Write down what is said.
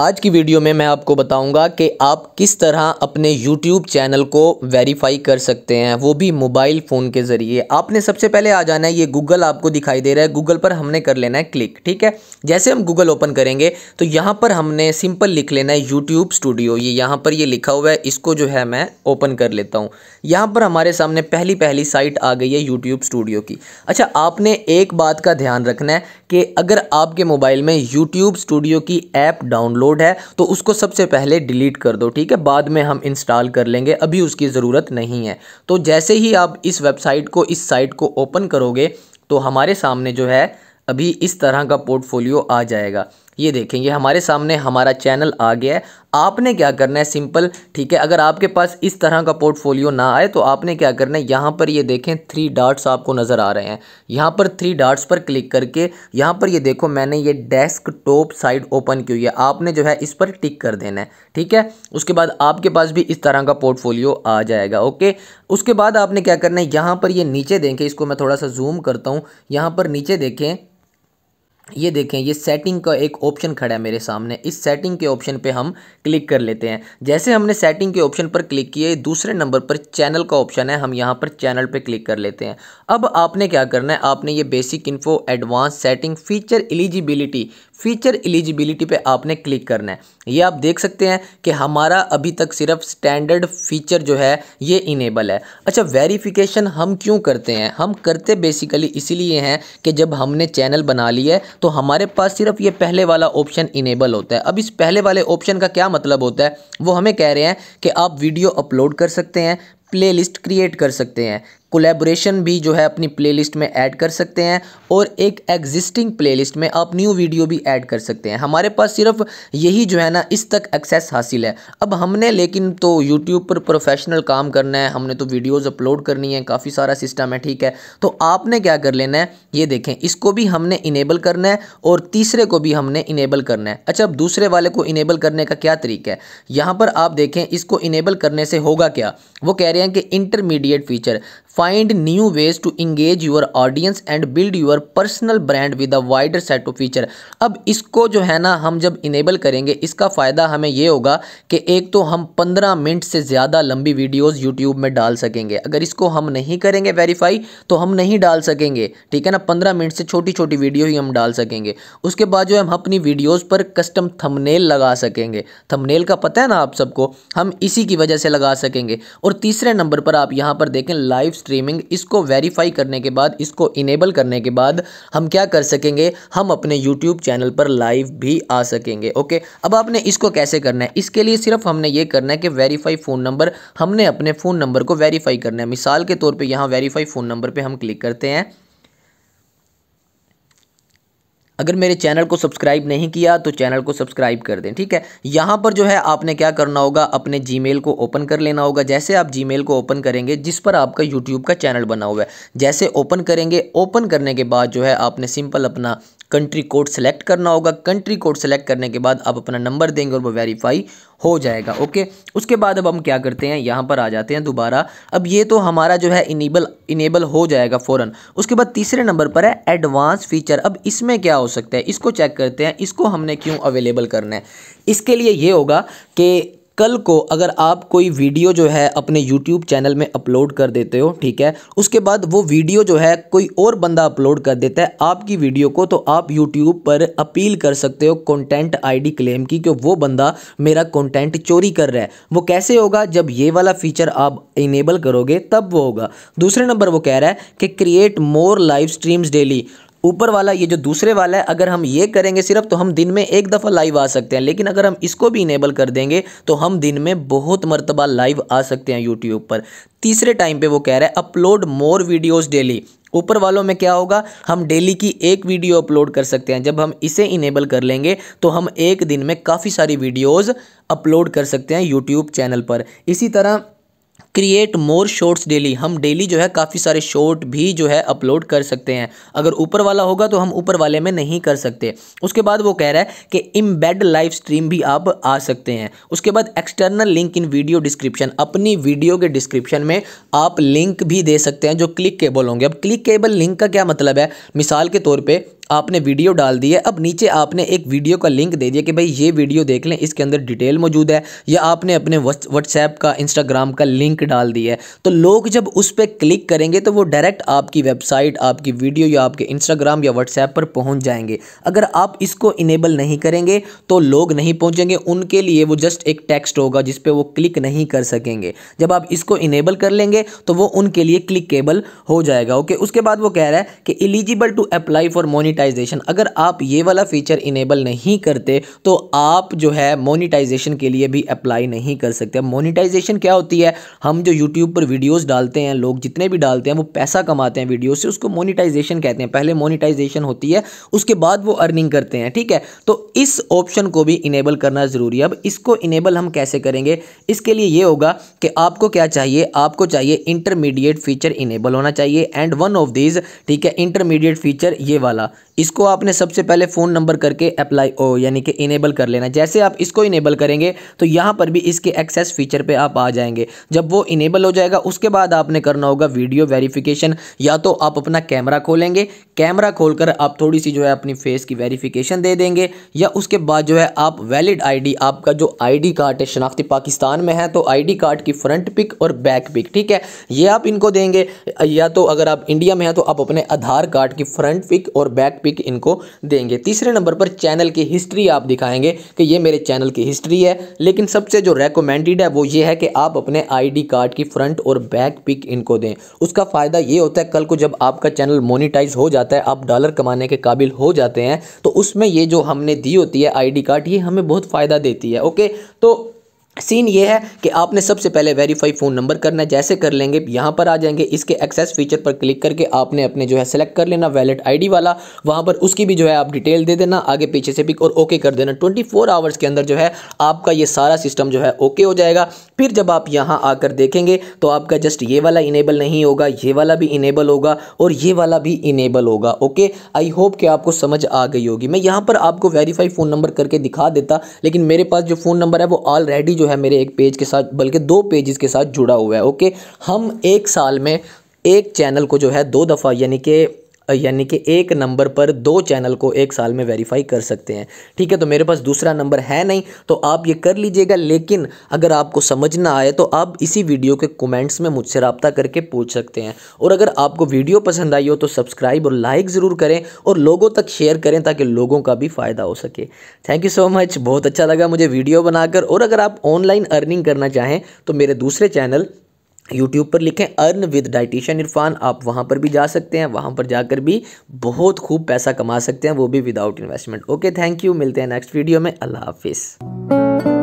आज की वीडियो में मैं आपको बताऊंगा कि आप किस तरह अपने YouTube चैनल को वेरीफाई कर सकते हैं वो भी मोबाइल फ़ोन के ज़रिए आपने सबसे पहले आ जाना है ये गूगल आपको दिखाई दे रहा है गूगल पर हमने कर लेना है क्लिक ठीक है जैसे हम गूगल ओपन करेंगे तो यहाँ पर हमने सिंपल लिख लेना है यूट्यूब स्टूडियो ये यहाँ पर ये लिखा हुआ है इसको जो है मैं ओपन कर लेता हूँ यहाँ पर हमारे सामने पहली पहली साइट आ गई है यूट्यूब स्टूडियो की अच्छा आपने एक बात का ध्यान रखना है कि अगर आपके मोबाइल में यूट्यूब स्टूडियो की ऐप डाउनलोड डाउनलोड है तो उसको सबसे पहले डिलीट कर दो ठीक है बाद में हम इंस्टॉल कर लेंगे अभी उसकी ज़रूरत नहीं है तो जैसे ही आप इस वेबसाइट को इस साइट को ओपन करोगे तो हमारे सामने जो है अभी इस तरह का पोर्टफोलियो आ जाएगा ये देखेंगे हमारे सामने हमारा चैनल आ गया है आपने क्या करना है सिंपल ठीक है अगर आपके पास इस तरह का पोर्टफोलियो ना आए तो आपने क्या करना है यहाँ पर ये देखें थ्री डार्ट्स आपको नज़र आ रहे हैं यहाँ पर थ्री डार्ट्स पर क्लिक करके यहाँ पर ये देखो मैंने ये डेस्क टॉप साइड ओपन की हुई है आपने जो है इस पर टिक कर देना है ठीक है उसके बाद आपके पास भी इस तरह का पोर्टफोलियो आ जाएगा ओके उसके बाद आपने क्या करना है यहाँ पर ये नीचे देखें इसको मैं थोड़ा सा जूम करता हूँ यहाँ पर नीचे देखें ये देखें ये सेटिंग का एक ऑप्शन खड़ा है मेरे सामने इस सेटिंग के ऑप्शन पे हम क्लिक कर लेते हैं जैसे हमने सेटिंग के ऑप्शन पर क्लिक किए दूसरे नंबर पर चैनल का ऑप्शन है हम यहाँ पर चैनल पे क्लिक कर लेते हैं अब आपने क्या करना है आपने ये basic info advance setting feature eligibility feature eligibility पे आपने क्लिक करना है ये आप देख सकते हैं कि हमारा अभी तक सिर्फ स्टैंडर्ड फ़ीचर जो है ये इनेबल है अच्छा वेरिफिकेशन हम क्यों करते हैं हम करते बेसिकली इसीलिए हैं कि जब हमने चैनल बना लिया है तो हमारे पास सिर्फ ये पहले वाला ऑप्शन इनेबल होता है अब इस पहले वाले ऑप्शन का क्या मतलब होता है वो हमें कह रहे हैं कि आप वीडियो अपलोड कर सकते हैं प्लेलिस्ट क्रिएट कर सकते हैं कोलेबोरेशन भी जो है अपनी प्लेलिस्ट में ऐड कर सकते हैं और एक एग्जिस्टिंग प्लेलिस्ट में आप न्यू वीडियो भी ऐड कर सकते हैं हमारे पास सिर्फ यही जो है ना इस तक एक्सेस हासिल है अब हमने लेकिन तो यूट्यूब पर प्रोफेशनल काम करना है हमने तो वीडियोज़ अपलोड करनी है काफ़ी सारा सिस्टम है ठीक है तो आपने क्या कर लेना है ये देखें इसको भी हमने इनेबल करना है और तीसरे को भी हमने इनेबल करना है अच्छा अब दूसरे वाले को इनेबल करने का क्या तरीका है यहाँ पर आप देखें इसको इनेबल करने से होगा क्या वो कह रहे हैं कि intermediate feature find new ways to engage your audience and build your personal brand with a wider set of feature अब इसको जो है ना हम जब इनेबल करेंगे इसका फ़ायदा हमें ये होगा कि एक तो हम 15 मिनट से ज़्यादा लंबी वीडियोस यूट्यूब में डाल सकेंगे अगर इसको हम नहीं करेंगे वेरीफाई तो हम नहीं डाल सकेंगे ठीक है ना 15 मिनट से छोटी छोटी वीडियो ही हम डाल सकेंगे उसके बाद जो है हम अपनी वीडियोज़ पर कस्टम थमनेल लगा सकेंगे थमनेल का पता है ना आप सबको हम इसी की वजह से लगा सकेंगे और तीसरे नंबर पर आप यहाँ पर देखें लाइव स्ट्रीमिंग इसको वेरीफाई करने के बाद इसको इनेबल करने के बाद हम क्या कर सकेंगे हम अपने यूट्यूब चैनल पर लाइव भी आ सकेंगे ओके अब आपने इसको कैसे करना है इसके लिए सिर्फ हमने ये करना है कि वेरीफाई फ़ोन नंबर हमने अपने फ़ोन नंबर को वेरीफाई करना है मिसाल के तौर पर यहाँ वेरीफाई फ़ोन नंबर पर हम क्लिक करते हैं अगर मेरे चैनल को सब्सक्राइब नहीं किया तो चैनल को सब्सक्राइब कर दें ठीक है यहाँ पर जो है आपने क्या करना होगा अपने जीमेल को ओपन कर लेना होगा जैसे आप जीमेल को ओपन करेंगे जिस पर आपका यूट्यूब का चैनल बना हुआ है जैसे ओपन करेंगे ओपन करने के बाद जो है आपने सिंपल अपना कंट्री कोड सेलेक्ट करना होगा कंट्री कोड सेलेक्ट करने के बाद आप अपना नंबर देंगे और वो वेरीफाई हो जाएगा ओके उसके बाद अब हम क्या करते हैं यहाँ पर आ जाते हैं दोबारा अब ये तो हमारा जो है इनेबल इनेबल हो जाएगा फ़ौरन उसके बाद तीसरे नंबर पर है एडवांस फीचर अब इसमें क्या हो सकता है इसको चेक करते हैं इसको हमने क्यों अवेलेबल करना है इसके लिए ये होगा कि कल को अगर आप कोई वीडियो जो है अपने यूट्यूब चैनल में अपलोड कर देते हो ठीक है उसके बाद वो वीडियो जो है कोई और बंदा अपलोड कर देता है आपकी वीडियो को तो आप यूट्यूब पर अपील कर सकते हो कंटेंट आईडी क्लेम की कि वो बंदा मेरा कंटेंट चोरी कर रहा है वो कैसे होगा जब ये वाला फीचर आप इनेबल करोगे तब वो होगा दूसरे नंबर वो कह रहा है कि create more live streams daily ऊपर वाला ये जो दूसरे वाला है अगर हम ये करेंगे सिर्फ तो हम दिन में एक दफ़ा लाइव आ सकते हैं लेकिन अगर हम इसको भी इनेबल कर देंगे तो हम दिन में बहुत मरतबा लाइव आ सकते हैं यूट्यूब पर तीसरे टाइम पे वो कह रहा है अपलोड मोर वीडियोस डेली ऊपर वालों में क्या होगा हम डेली की एक वीडियो अपलोड कर सकते हैं जब हम इसे इनेबल कर लेंगे तो हम एक दिन में काफ़ी सारी वीडियोज़ अपलोड कर सकते हैं यूट्यूब चैनल पर इसी तरह क्रिएट मोर शॉर्ट्स डेली हम डेली जो है काफ़ी सारे शॉर्ट भी जो है अपलोड कर सकते हैं अगर ऊपर वाला होगा तो हम ऊपर वाले में नहीं कर सकते उसके बाद वो कह रहा है कि इम्बेड लाइव स्ट्रीम भी आप आ सकते हैं उसके बाद external link in video description अपनी वीडियो के डिस्क्रिप्शन में आप लिंक भी दे सकते हैं जो क्लिक केबल होंगे अब क्लिक केबल लिंक का क्या मतलब है मिसाल के तौर पर आपने वीडियो डाल दी है अब नीचे आपने एक वीडियो का लिंक दे दिया कि भाई ये वीडियो देख लें इसके अंदर डिटेल मौजूद है या आपने अपने व्हाट्सएप का इंस्टाग्राम का लिंक डाल दिया है तो लोग जब उस पर क्लिक करेंगे तो वो डायरेक्ट आपकी वेबसाइट आपकी वीडियो या आपके इंस्टाग्राम या व्हाट्सएप पर पहुँच जाएंगे अगर आप इसको इनेबल नहीं करेंगे तो लोग नहीं पहुँचेंगे उनके लिए वो जस्ट एक टेक्स्ट होगा जिस पर वो क्लिक नहीं कर सकेंगे जब आप इसको इनेबल कर लेंगे तो वो उनके लिए क्लिकेबल हो जाएगा ओके उसके बाद वो कह रहा है कि eligible to apply for monitor monetization अगर आप ये वाला फीचर इनेबल नहीं करते तो आप जो है मोनिटाइजेशन के लिए भी अप्लाई नहीं कर सकते मोनिटाइजेशन क्या होती है हम जो यूट्यूब पर वीडियोज़ डालते हैं लोग जितने भी डालते हैं वो पैसा कमाते हैं वीडियो से उसको मोनिटाइजेशन कहते हैं पहले मोनिटाइजेशन होती है उसके बाद वो अर्निंग करते हैं ठीक है तो इस ऑप्शन को भी इनेबल करना ज़रूरी है अब इसको इनेबल हम कैसे करेंगे इसके लिए ये होगा कि आपको क्या चाहिए आपको चाहिए इंटरमीडिएट फीचर इनेबल होना चाहिए एंड वन ऑफ दीज ठीक है इंटरमीडिएट फीचर ये वाला इसको आपने सबसे पहले फ़ोन नंबर करके अप्लाई ओ यानी कि इनेबल कर लेना जैसे आप इसको इनेबल करेंगे तो यहाँ पर भी इसके एक्सेस फीचर पे आप आ जाएंगे जब वो इनेबल हो जाएगा उसके बाद आपने करना होगा वीडियो वेरिफिकेशन या तो आप अपना कैमरा खोलेंगे कैमरा खोलकर आप थोड़ी सी जो है अपनी फेस की वेरिफिकेशन दे देंगे या उसके बाद जो है आप वैलिड आई आपका जो आई कार्ड है शनाख्ती पाकिस्तान में है तो आई कार्ड की फ्रंट पिक और बैक पिक ठीक है ये आप इनको देंगे या तो अगर आप इंडिया में हैं तो आप अपने आधार कार्ड की फ्रंट पिक और बैक पिक पिक इनको देंगे तीसरे नंबर पर चैनल की हिस्ट्री आप दिखाएंगे कि ये मेरे चैनल की हिस्ट्री है लेकिन सबसे जो रेकमेंडेड है वो ये है कि आप अपने आई कार्ड की फ्रंट और बैक पिक इनको दें उसका फ़ायदा ये होता है कल को जब आपका चैनल मोनिटाइज हो जाता है आप डॉलर कमाने के काबिल हो जाते हैं तो उसमें ये जो हमने दी होती है आई कार्ड ये हमें बहुत फ़ायदा देती है ओके तो सीन ये है कि आपने सबसे पहले वेरीफाई फ़ोन नंबर करना है जैसे कर लेंगे यहाँ पर आ जाएंगे इसके एक्सेस फीचर पर क्लिक करके आपने अपने जो है सेलेक्ट कर लेना वैलेट आईडी वाला वहाँ पर उसकी भी जो है आप डिटेल दे देना आगे पीछे से भी और ओके कर देना 24 आवर्स के अंदर जो है आपका ये सारा सिस्टम जो है ओके हो जाएगा फिर जब आप यहाँ आकर देखेंगे तो आपका जस्ट ये वाला इनेबल नहीं होगा ये वाला भी इनेबल होगा और ये वाला भी इनेबल होगा ओके आई होप कि आपको समझ आ गई होगी मैं यहाँ पर आपको वेरीफाई फ़ोन नंबर करके दिखा देता लेकिन मेरे पास जो फ़ोन नंबर है वो ऑलरेडी जो है मेरे एक पेज के साथ बल्कि दो पेजेस के साथ जुड़ा हुआ है ओके हम एक साल में एक चैनल को जो है दो दफ़ा यानी कि यानी कि एक नंबर पर दो चैनल को एक साल में वेरीफाई कर सकते हैं ठीक है तो मेरे पास दूसरा नंबर है नहीं तो आप ये कर लीजिएगा लेकिन अगर आपको समझ ना आए तो आप इसी वीडियो के कमेंट्स में मुझसे रबता करके पूछ सकते हैं और अगर आपको वीडियो पसंद आई हो तो सब्सक्राइब और लाइक ज़रूर करें और लोगों तक शेयर करें ताकि लोगों का भी फ़ायदा हो सके थैंक यू सो मच बहुत अच्छा लगा मुझे वीडियो बनाकर और अगर आप ऑनलाइन अर्निंग करना चाहें तो मेरे दूसरे चैनल यूट्यूब पर लिखें अर्न विद डाइटिशियन इरफान आप वहाँ पर भी जा सकते हैं वहाँ पर जाकर भी बहुत खूब पैसा कमा सकते हैं वो भी without investment okay thank you मिलते हैं नेक्स्ट वीडियो में अल्लाह हाफिज़